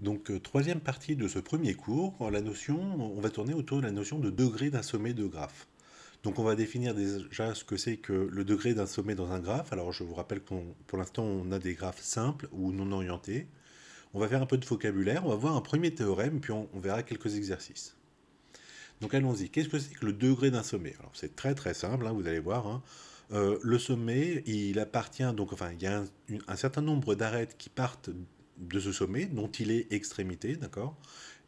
Donc, euh, troisième partie de ce premier cours, euh, la notion, on va tourner autour de la notion de degré d'un sommet de graphe. Donc, on va définir déjà ce que c'est que le degré d'un sommet dans un graphe. Alors, je vous rappelle qu'on, pour l'instant, on a des graphes simples ou non orientés. On va faire un peu de vocabulaire, on va voir un premier théorème, puis on, verra quelques exercices. Donc, allons-y. Qu'est-ce que c'est que le degré d'un sommet Alors, c'est très très simple, hein, vous allez voir. Hein. Euh, le sommet, il appartient donc, enfin, il y a un certain nombre d'arêtes qui partent de ce sommet dont il est extrémité, d'accord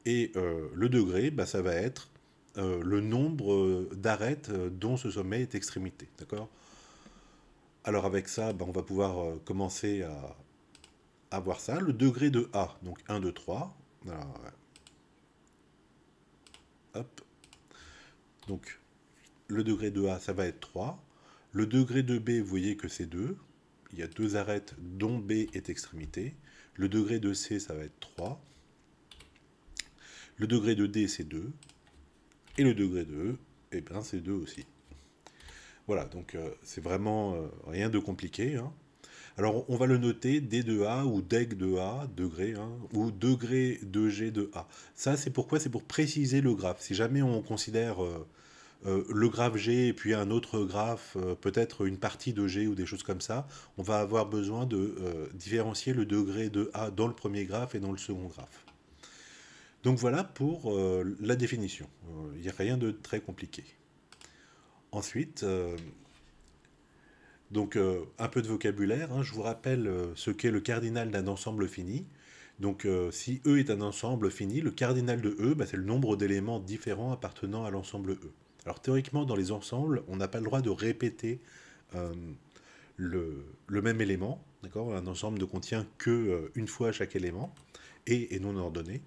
Et euh, le degré, bah, ça va être euh, le nombre euh, d'arêtes dont ce sommet est extrémité, d'accord Alors avec ça, bah, on va pouvoir commencer à avoir ça. Le degré de A, donc 1, 2, 3. Donc, le degré de A, ça va être 3. Le degré de B, vous voyez que c'est 2 il y a deux arêtes dont B est extrémité. Le degré de C, ça va être 3. Le degré de D, c'est 2. Et le degré de E, eh bien, c'est 2 aussi. Voilà, donc euh, c'est vraiment euh, rien de compliqué. Hein. Alors, on va le noter D de A ou DEG de A, degré, hein, ou degré de G de A. Ça, c'est pourquoi C'est pour préciser le graphe. Si jamais on considère... Euh, euh, le graphe G et puis un autre graphe, euh, peut-être une partie de G ou des choses comme ça, on va avoir besoin de euh, différencier le degré de A dans le premier graphe et dans le second graphe. Donc voilà pour la définition. Il n'y a rien de très compliqué. Ensuite, donc un peu de vocabulaire. Hein. je vous rappelle ce qu'est le cardinal d'un ensemble fini. Donc si E est un ensemble fini, le cardinal de E, bah, c'est le nombre d'éléments différents appartenant à l'ensemble E. Alors théoriquement, dans les ensembles, on n'a pas le droit de répéter euh, le, même élément. D'accord Un ensemble ne contient que euh, une fois chaque élément et est non ordonné.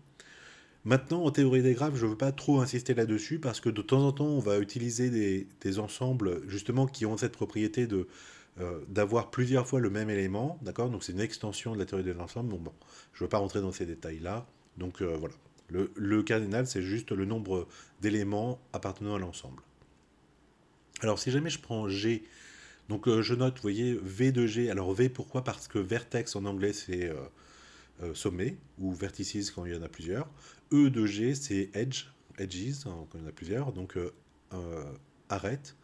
Maintenant, en théorie des graphes, je ne veux pas trop insister là-dessus parce que de temps en temps, on va utiliser des, ensembles justement qui ont cette propriété de euh, d'avoir plusieurs fois le même élément, d'accord Donc c'est une extension de la théorie de l'ensemble. bon, je ne veux pas rentrer dans ces détails-là. Donc voilà. Le, cardinal, c'est juste le nombre d'éléments appartenant à l'ensemble. Alors si jamais je prends G, donc euh, je note, vous voyez, V de G. Alors V pourquoi Parce que vertex en anglais c'est euh, euh, sommet, ou vertices quand il y en a plusieurs. E de G c'est edge, edges hein, quand il y en a plusieurs, donc arête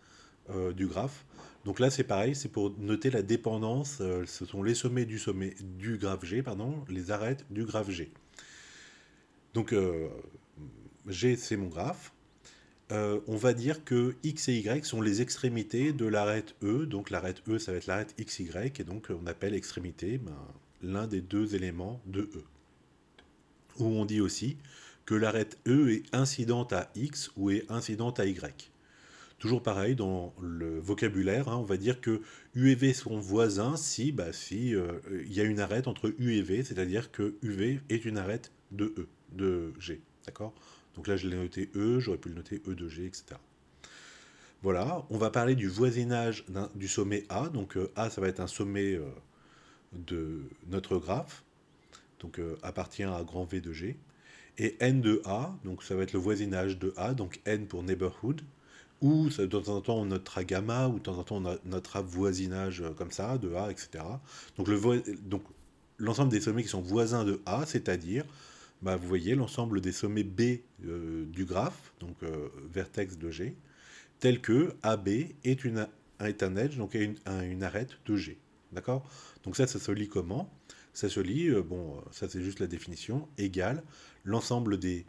du graphe. Donc là c'est pareil, c'est pour noter la dépendance, ce sont les sommets du sommet du graphe G, pardon, les arêtes du graphe G. Donc euh, G, c'est mon graphe. Euh, on va dire que x et y sont les extrémités de l'arête E. Donc l'arête E, ça va être l'arête xy, et donc on appelle extrémité ben, l'un des deux éléments de E. Ou on dit aussi que l'arête E est incidente à x ou est incidente à y. Toujours pareil dans le vocabulaire, hein. on va dire que U et V sont voisins si bah, si, euh, y a une arête entre U et V, c'est-à-dire que UV est une arête de E de G. D'accord Donc là, je l'ai noté E, j'aurais pu le noter E de G, etc. Voilà, on va parler du voisinage du sommet A. Donc euh, A, ça va être un sommet euh, de notre graphe, donc euh, appartient à grand V de G. Et N de A, donc ça va être le voisinage de A, donc N pour neighborhood, ou de temps en temps on notera gamma, ou de temps en temps on notera voisinage comme ça, de A, etc. Donc l'ensemble des sommets qui sont voisins de A, c'est-à-dire bah, vous voyez l'ensemble des sommets B euh, du graphe, donc euh, vertex de G, tel que AB est, une, un edge, donc une, une arête de G. D'accord Donc ça, ça se lit comment Ça se lit, euh, bon, ça c'est juste la définition, égale l'ensemble des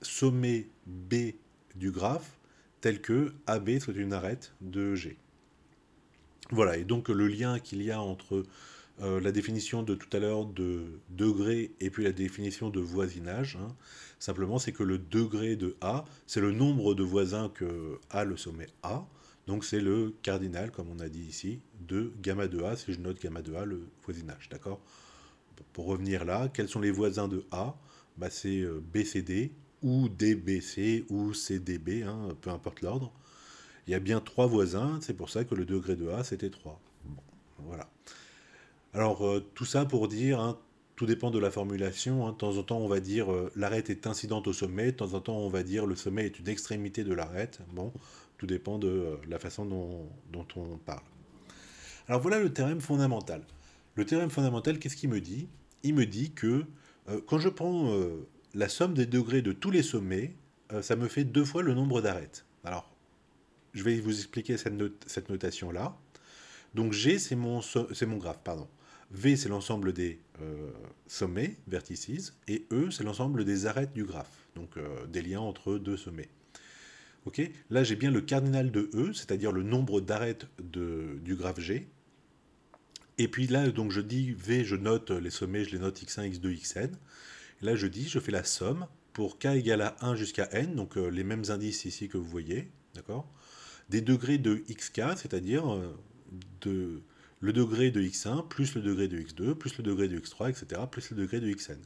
sommets B du graphe, tel que AB soit une arête de G. Voilà, et donc le lien qu'il y a entre euh, la définition de tout à l'heure de degré et puis la définition de voisinage. Hein. Simplement, c'est que le degré de A, c'est le nombre de voisins que a le sommet A. Donc c'est le cardinal, comme on a dit ici, de gamma de A, si je note gamma de A, le voisinage. D'accord Pour revenir là, quels sont les voisins de A bah, C'est euh, BCD ou DBC ou CDB, hein, peu importe l'ordre. Il y a bien trois voisins, c'est pour ça que le degré de A, c'était 3. Alors euh, tout ça pour dire, hein, tout dépend de la formulation. Hein. de temps en temps, on va dire euh, l'arête est incidente au sommet. De temps en temps, on va dire le sommet est une extrémité de l'arête. Bon, tout dépend de euh, la façon dont, on parle. Alors voilà le théorème fondamental. Le théorème fondamental, qu'est-ce qu'il me dit Il me dit que quand je prends la somme des degrés de tous les sommets, ça me fait deux fois le nombre d'arêtes. Alors, je vais vous expliquer cette, notation-là. Donc G, c'est mon, mon graphe, pardon. V, c'est l'ensemble des euh, sommets, vertices, et E, c'est l'ensemble des arêtes du graphe, donc euh, des liens entre deux sommets. Ok? Là, j'ai bien le cardinal de E, c'est-à-dire le nombre d'arêtes du graphe G. Et puis là, donc je dis V, je note les sommets, je les note x1, x2, xn. là, je dis, je fais la somme pour k égale à 1 jusqu'à n, donc euh, les mêmes indices ici que vous voyez, d'accord Des degrés de xk, c'est-à-dire de le degré de x1 plus le degré de x2 plus le degré de x3, etc., plus le degré de xn.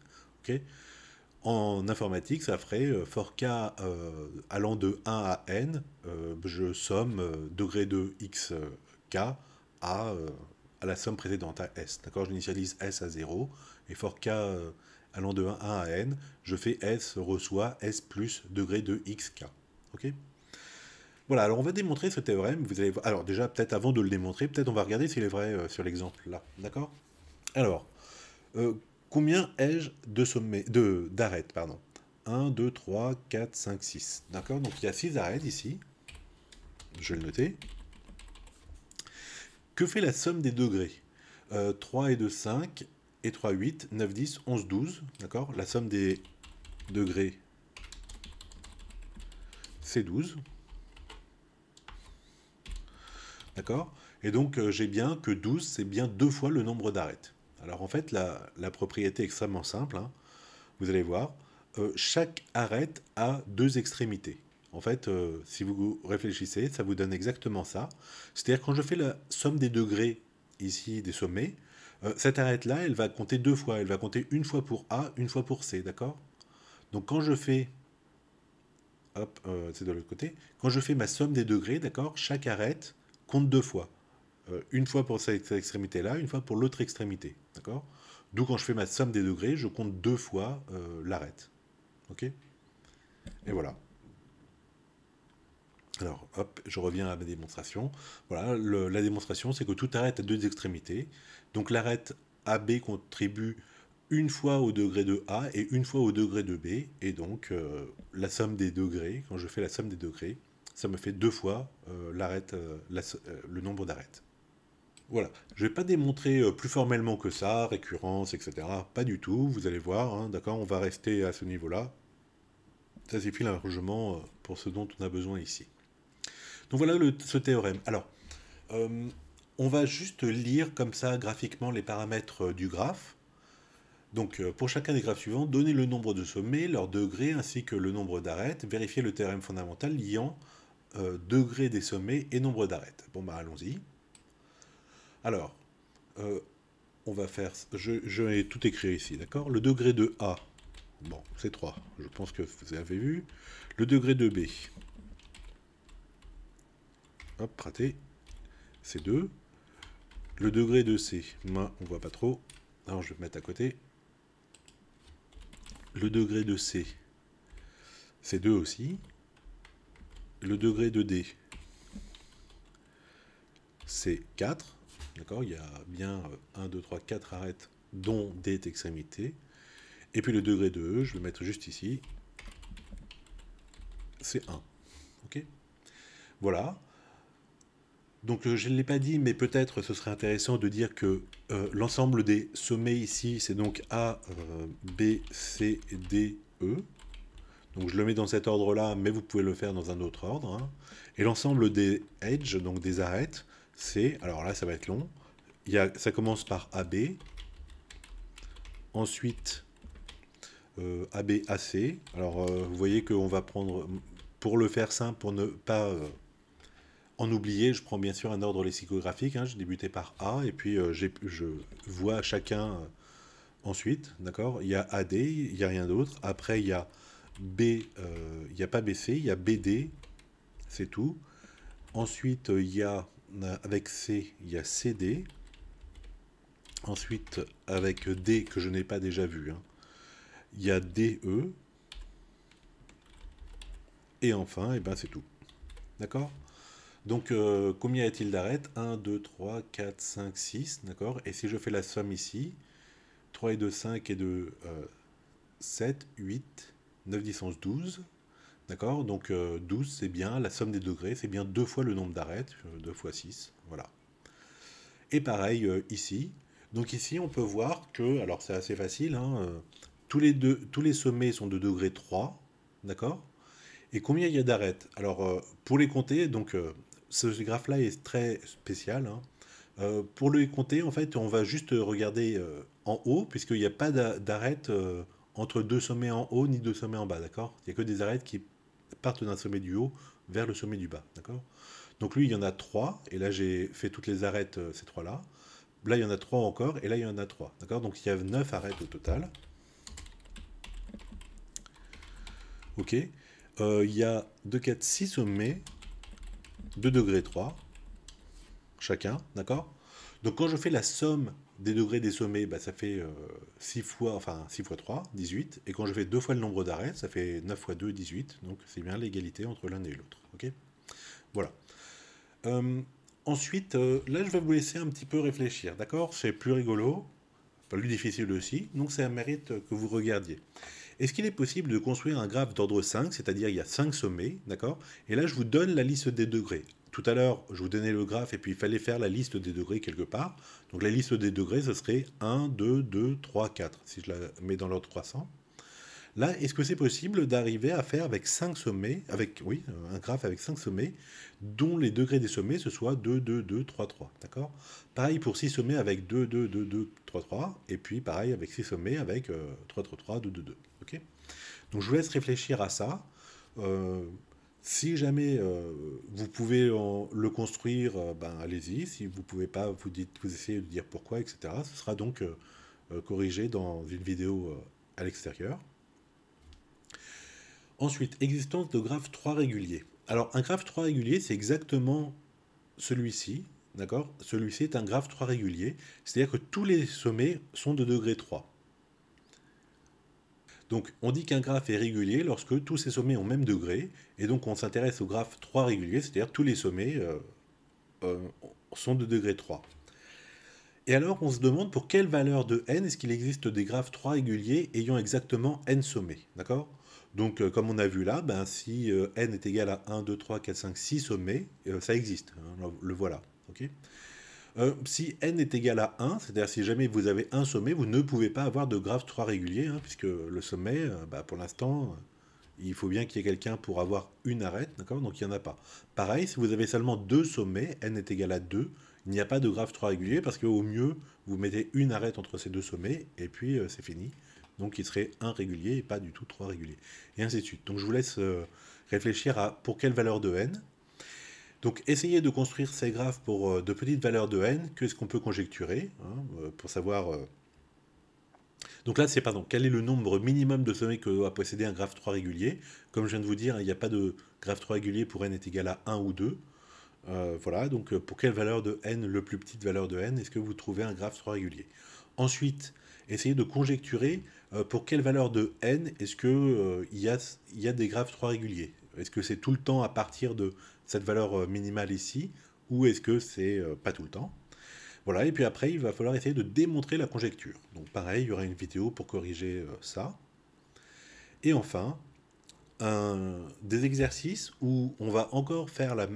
en informatique, ça ferait euh, for k euh, allant de 1 à n, euh, je somme degré de xk à, à la somme précédente, à s. D'accord J'initialise s à 0, et for k allant de 1 à n, je fais s reçoit s plus degré de xk. Voilà, alors on va démontrer ce théorème. Vous allez... Alors déjà, peut-être avant de le démontrer, peut-être on va regarder s'il est vrai euh, sur l'exemple là. D'accord Alors, euh, combien ai-je de de, d'arêtes 1, 2, 3, 4, 5, 6. D'accord Donc il y a 6 arêtes ici. Je vais le noter. Que fait la somme des degrés 3 euh, et 2, 5 et 3, 8, 9, 10, 11, 12. D'accord La somme des degrés, c'est 12. D'accord Et donc euh, j'ai bien que 12, c'est bien deux fois le nombre d'arêtes. Alors en fait, la, propriété est extrêmement simple. Hein. Vous allez voir, euh, chaque arête a deux extrémités. En fait, euh, si vous réfléchissez, ça vous donne exactement ça. C'est-à-dire quand je fais la somme des degrés ici des sommets, cette arête-là, elle va compter deux fois. Elle va compter une fois pour A, une fois pour C, d'accord Donc quand je fais... Hop, c'est de l'autre côté. Quand je fais ma somme des degrés, d'accord Chaque arête compte deux fois. Euh, une fois pour cette extrémité-là, une fois pour l'autre extrémité. D'accord D'où quand je fais ma somme des degrés, je compte deux fois euh, l'arête. OK Et voilà. Alors, hop, je reviens à ma démonstration. Voilà, la démonstration, c'est que tout arête a deux extrémités. Donc l'arête AB contribue une fois au degré de A et une fois au degré de B. Et donc, euh, la somme des degrés, quand je fais la somme des degrés, ça me fait deux fois euh, euh, euh, le nombre d'arêtes. Voilà, je ne vais pas démontrer plus formellement que ça, récurrence, etc. Pas du tout, vous allez voir, hein, d'accord On va rester à ce niveau-là. Ça suffit largement pour ce dont on a besoin ici. Donc voilà ce théorème. Alors, on va juste lire comme ça graphiquement les paramètres du graphe. Donc pour chacun des graphes suivants, donnez le nombre de sommets, leur degré ainsi que le nombre d'arêtes, vérifiez le théorème fondamental liant euh, degré des sommets et nombre d'arêtes. Bon, bah allons-y. Alors, euh, on va faire... Je, vais tout écrire ici, d'accord Le degré de A, bon, c'est 3, je pense que vous avez vu. Le degré de B, hop, raté, c'est 2. Le degré de C, main, on voit pas trop, alors je vais mettre à côté. Le degré de C, c'est 2 aussi le degré de D, c'est 4. D'accord Il y a bien 1, 2, 3, 4 arêtes dont D est extrémité. Et puis le degré de E, je vais mettre juste ici, c'est 1. OK Voilà. Donc euh, je ne l'ai pas dit, mais peut-être ce serait intéressant de dire que euh, l'ensemble des sommets ici, c'est donc A, euh, B, C, D, E. Donc je le mets dans cet ordre-là, mais vous pouvez le faire dans un autre ordre. Hein. Et l'ensemble des edges, donc des arêtes, c'est, alors là ça va être long, ça commence par AB, ensuite euh, ABAC. Alors euh, vous voyez qu'on va prendre, pour le faire simple, pour ne pas euh, en oublier, je prends bien sûr un ordre lexicographique, hein, je débuté par A, et puis je vois chacun ensuite, d'accord Il y a AD, il n'y a rien d'autre, après il y a B, il n'y a pas BC, il y a BD, c'est tout. Ensuite, euh, il y a, euh, avec C, il y a CD. Ensuite, avec D, que je n'ai pas déjà vu, hein, il y a DE. Et enfin, et eh ben c'est tout. D'accord Donc, euh, combien y a-t-il d'arêtes 1, 2, 3, 4, 5, 6. D'accord Et si je fais la somme ici, 3 et 2, 5 et 2, 7, 8, 9, 10, 12. D'accord Donc 12, euh, c'est bien la somme des degrés, c'est bien deux fois le nombre d'arêtes, euh, deux fois 6, voilà. Et pareil euh, ici. Donc ici, on peut voir que, alors c'est assez facile, hein, tous, les deux, tous les sommets sont de degré 3, d'accord Et combien il y a d'arêtes Alors, pour les compter, donc ce graphe-là est très spécial. Hein. pour les compter, en fait, on va juste regarder en haut, puisqu'il n'y a pas d'arêtes entre deux sommets en haut ni deux sommets en bas, d'accord Il n'y a que des arêtes qui partent d'un sommet du haut vers le sommet du bas, d'accord Donc lui, il y en a trois, et là j'ai fait toutes les arêtes, euh, ces trois-là. Là, il y en a trois encore, et là, il y en a trois, d'accord Donc il y a neuf arêtes au total. Ok euh, Il y a 2, 4, 6 sommets, 2 degrés 3, chacun, d'accord donc quand je fais la somme des degrés des sommets, bah, ça fait 6 euh, fois, enfin fois 3, 18. Et quand je fais 2 fois le nombre d'arrêts, ça fait 9 fois 2, 18. Donc c'est bien l'égalité entre l'un et l'autre. Ok Voilà. Euh, ensuite, euh, là je vais vous laisser un petit peu réfléchir, d'accord C'est plus rigolo, plus difficile aussi, donc c'est un mérite que vous regardiez. Est-ce qu'il est possible de construire un graphe d'ordre 5, c'est-à-dire il y a 5 sommets, d'accord Et là je vous donne la liste des degrés tout à l'heure, je vous donnais le graphe et puis il fallait faire la liste des degrés quelque part. Donc la liste des degrés, ce serait 1, 2, 2, 3, 4, si je la mets dans l'ordre croissant. Là, est-ce que c'est possible d'arriver à faire avec 5 sommets, avec, oui, un graphe avec 5 sommets, dont les degrés des sommets, ce soit 2, 2, 2, 3, 3, d'accord Pareil pour 6 sommets avec 2, 2, 2, 2, 3, 3, et puis pareil avec 6 sommets avec 3, 3, 3, 2, 2, 2, ok Donc je vous laisse réfléchir à ça. Euh, si jamais euh, vous pouvez le construire, euh, ben, allez-y. Si vous ne pouvez pas, vous, dites, vous essayez de dire pourquoi, etc. Ce sera donc euh, corrigé dans une vidéo à l'extérieur. Ensuite, existence de graphe 3 régulier. Alors, un graphe 3 régulier, c'est exactement celui-ci. D'accord Celui-ci est un graphe 3 régulier, c'est-à-dire que tous les sommets sont de degré 3. Donc on dit qu'un graphe est régulier lorsque tous ses sommets ont même degré, et donc on s'intéresse au graphe 3 régulier, c'est-à-dire tous les sommets euh, euh, sont de degré 3. Et alors on se demande pour quelle valeur de n est-ce qu'il existe des graphes 3 réguliers ayant exactement n sommets, d'accord donc, euh, comme on a vu là, ben, si n est égal à 1, 2, 3, 4, 5, 6 sommets, ça existe. Hein, le, voilà. Euh, si n est égal à 1, c'est-à-dire si jamais vous avez un sommet, vous ne pouvez pas avoir de graphe 3 régulier, hein, puisque le sommet, euh, bah, pour l'instant, il faut bien qu'il y ait quelqu'un pour avoir une arête, d'accord Donc il n'y en a pas. Pareil, si vous avez seulement deux sommets, n est égal à 2, il n'y a pas de graphe 3 régulier, parce qu'au mieux, vous mettez une arête entre ces deux sommets, et puis euh, c'est fini. Donc il serait 1 régulier et pas du tout 3 régulier. Et ainsi de suite. Donc je vous laisse réfléchir à pour quelle valeur de n, donc essayez de construire ces graphes pour euh, de petites valeurs de n, qu'est-ce qu'on peut conjecturer hein, euh, pour savoir... Euh. Donc là, c'est pardon, quel est le nombre minimum de sommets que doit posséder un graphe 3 régulier Comme je viens de vous dire, hein, il n'y a pas de graphe 3 régulier pour n est égal à 1 ou 2. voilà, donc pour quelle valeur de n, le plus petite valeur de n, est-ce que vous trouvez un graphe 3 régulier Ensuite, essayez de conjecturer pour quelle valeur de n est-ce qu'il y, a, y a des graphes 3 réguliers Est-ce que c'est tout le temps à partir de cette valeur euh, minimale ici, ou est-ce que c'est euh, pas tout le temps Voilà, et puis après, il va falloir essayer de démontrer la conjecture. Donc pareil, il y aura une vidéo pour corriger euh, ça. Et enfin, des exercices où on va encore faire la,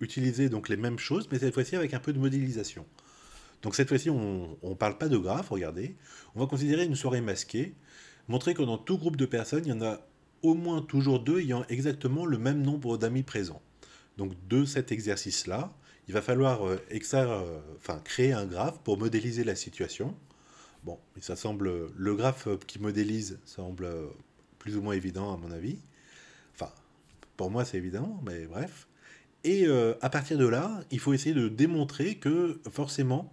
utiliser donc les mêmes choses, mais cette fois-ci avec un peu de modélisation. Donc cette fois-ci, on ne parle pas de graphes, regardez. On va considérer une soirée masquée, montrer que dans tout groupe de personnes, il y en a au moins toujours deux ayant exactement le même nombre d'amis présents. Donc de cet exercice-là, il va falloir euh, euh, enfin, créer un graphe pour modéliser la situation. Bon, ça semble, le graphe qui modélise semble euh, plus ou moins évident à mon avis. Enfin, pour moi c'est évident, mais bref. Et à partir de là, il faut essayer de démontrer que forcément,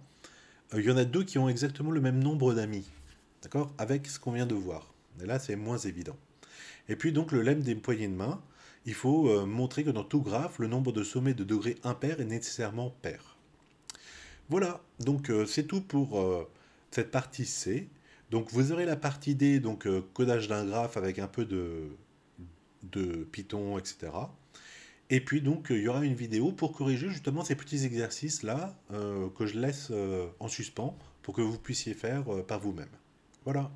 il y en a deux qui ont exactement le même nombre d'amis, d'accord, avec ce qu'on vient de voir. Et là, c'est moins évident. Et puis donc le lemme des poignées de main, il faut euh, montrer que dans tout graphe, le nombre de sommets de degré impair est nécessairement pair. Voilà, donc euh, c'est tout pour euh, cette partie C. Donc vous aurez la partie D, donc codage d'un graphe avec un peu de, de Python, etc. Et puis donc il y aura une vidéo pour corriger justement ces petits exercices là que je laisse en suspens pour que vous puissiez faire par vous-même. Voilà.